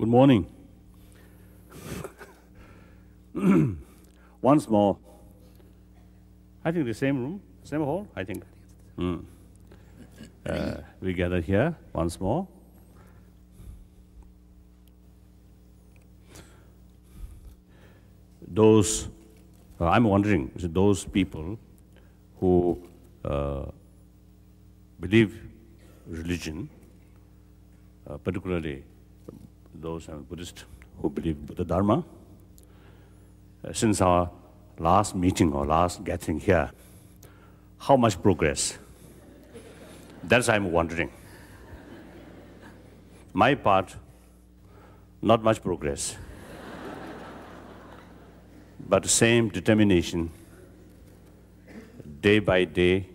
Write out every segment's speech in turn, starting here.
Good morning. Once more, I think the same room, same hall, I think. Mm. Uh, we gather here once more. Those, uh, I'm wondering, those people who uh, believe religion, uh, particularly those Buddhists who believe Buddha Dharma. Uh, since our last meeting or last gathering here, how much progress? That's I'm wondering. My part, not much progress. but same determination, day by day,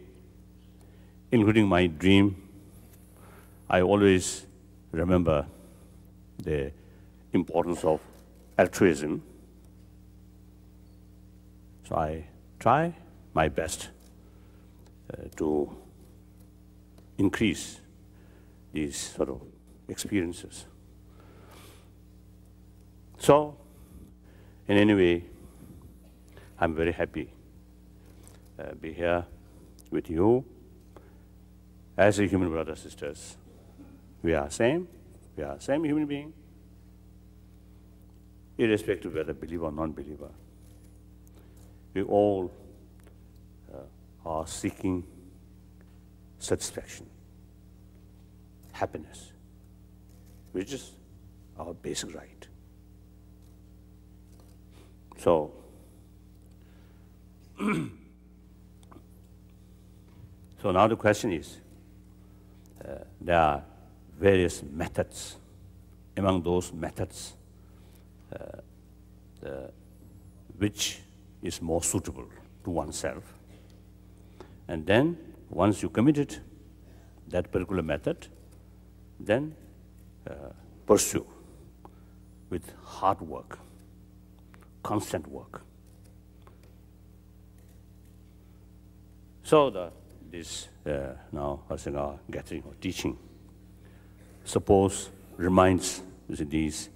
including my dream, I always remember the importance of altruism. So I try my best uh, to increase these sort of experiences. So, in any way, I'm very happy uh, be here with you as a human brothers sisters. We are same, we are same human being, irrespective of whether believer or non-believer. We all uh, are seeking satisfaction, happiness, which is our basic right. So, so now the question is, uh, there are various methods. Among those methods, uh, which is more suitable to oneself. And then, once you committed that particular method, then uh, pursue with hard work, constant work. So the, this uh, now Arsenal gathering or teaching suppose reminds these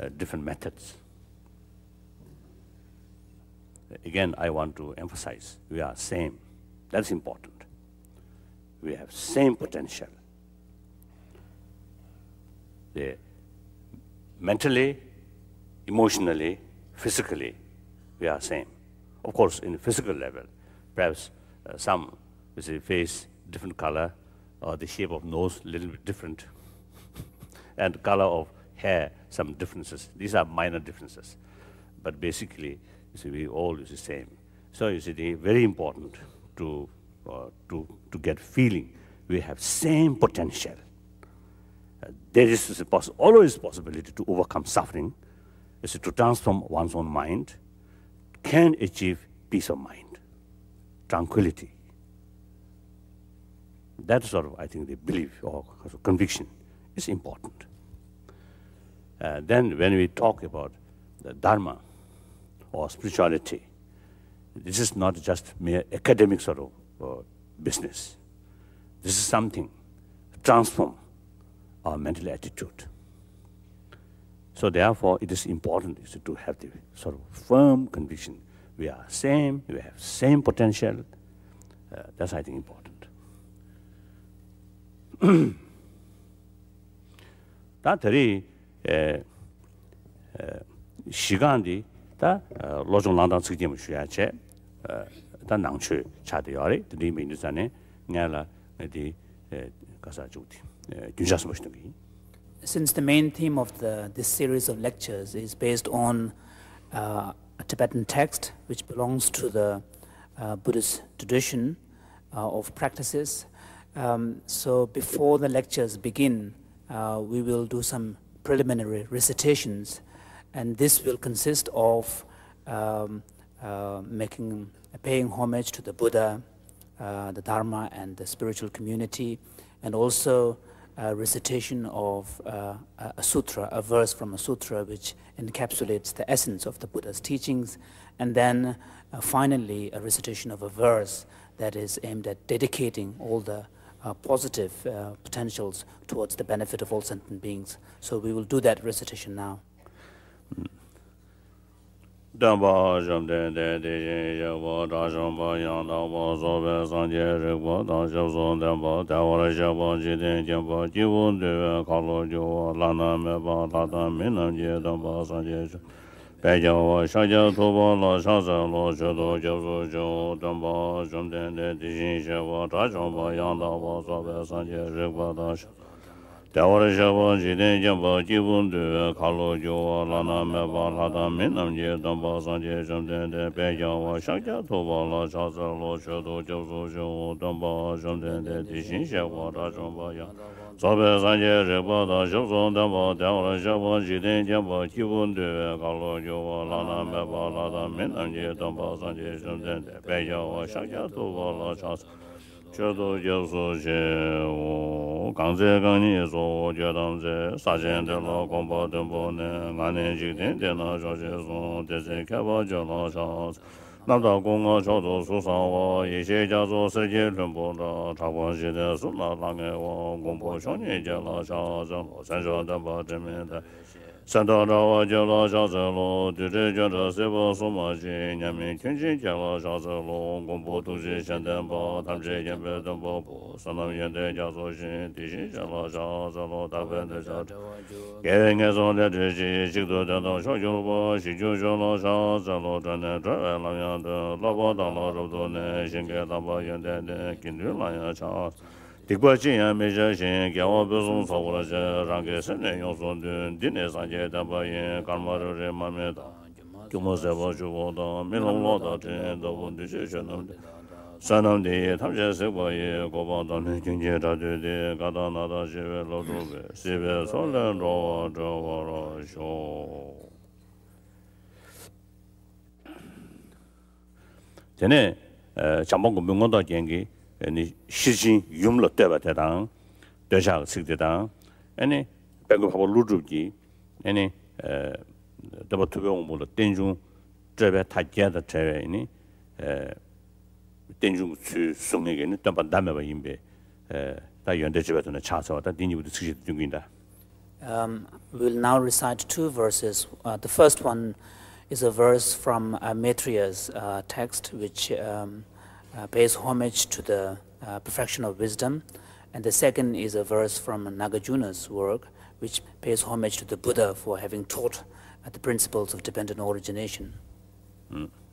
uh, different methods. Again, I want to emphasize, we are same. That's important. We have same potential. They, mentally, emotionally, physically, we are same. Of course, in the physical level, perhaps uh, some you see, face different color, or the shape of nose a little bit different, and color of hair, some differences. These are minor differences. But basically, you see, we all is the same. So you see, very important to, uh, to, to get feeling. We have same potential. Uh, there is poss always possibility to overcome suffering, see, to transform one's own mind, can achieve peace of mind, tranquility. That sort of, I think, the belief or conviction is important. Uh, then when we talk about the dharma or spirituality, this is not just mere academic sort of uh, business. This is something transform our mental attitude. So therefore, it is important to have the sort of firm conviction. We are same, we have same potential. Uh, that's, I think, important. that 시간디 다 로종 다 Since the main theme of the, this series of lectures is based on uh, a Tibetan text which belongs to the uh, Buddhist tradition uh, of practices, um, so before the lectures begin, uh, we will do some preliminary recitations, and this will consist of um, uh, making paying homage to the Buddha, uh, the Dharma, and the spiritual community, and also a recitation of uh, a sutra, a verse from a sutra which encapsulates the essence of the Buddha's teachings, and then uh, finally a recitation of a verse that is aimed at dedicating all the Uh, positive uh, potentials towards the benefit of all sentient beings so we will do that recitation now damba jom de de de yo bo da jom bo yo da bo so be san je re bo da jom so de bo da wa re jom bo ji de jom bo ji won de ka lo jo la na me ba da da min na je da bo san je jo Pechawa shakya thubwa la shansa lo shudu kyabzu kyu dhamba shumten de dixin shakwa tachomba Sobe sanje rikpa ta shukson tenpa, tenpa shukpa jiten tenpa, kibun tuwe kalo kyuwa, lana mepa so NAMDA KUNG A CHAO ZU SU SANG BA YI XIE JIA ZU SE JI REN PO DA CHAO KUANG XIE DE SU LAA LANG YI WANG KUNG PO XIONG YI JIA LA XIA ZAN LO SANG XIUAN TEN PA TEN MIN TAI SANG DA RA WA JIA LA XIA ZAN LO DU ZI JIA ZI SE BA SU MA XI NYAN MIN KING XI JIA LA XIA ZAN LO KUNG PO TU XI XIEN TEN PA TAM XIEN PEN TEN PA PO SANG NAM YI YEN DE JIA ZU XIEN TI XIEN XIA LA XIA ZAN LO DA PHEN kēngē sōng tē tē shī, sanam de tam je se bo ye go ba da ne jing je da de de ga da na da je we lo do be se be so le ro wa do wa ro eh, eh, lo sik eh, lo 된중 수송에게는 담바 담에바 임베 에다 연대지바도나 차서다 니니부도 스시도 중인다 음 um, will now recite two verses uh, the first one is a verse from a uh, metrias uh, text which um uh, pays homage to the uh, perfection of wisdom and the second is a verse from Nagarjuna's work which pays homage to the buddha for having taught at the principles of dependent origination. Hmm.